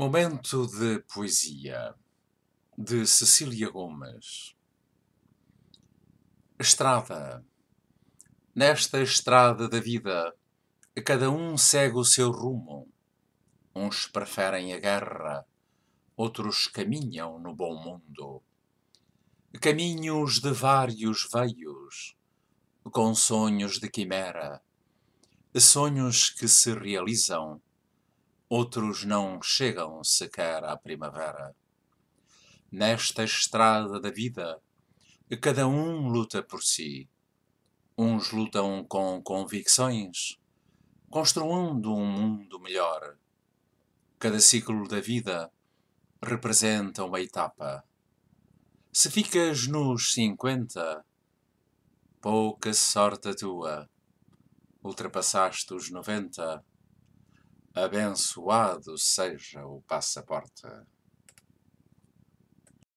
Momento de poesia de Cecília Gomes. Estrada. Nesta estrada da vida, cada um segue o seu rumo. Uns preferem a guerra, outros caminham no bom mundo. Caminhos de vários veios, com sonhos de quimera, sonhos que se realizam outros não chegam sequer à primavera. Nesta estrada da vida, cada um luta por si. Uns lutam com convicções, construindo um mundo melhor. Cada ciclo da vida representa uma etapa. Se ficas nos 50, pouca sorte a tua. Ultrapassaste os 90 Abençoado seja o passaporte.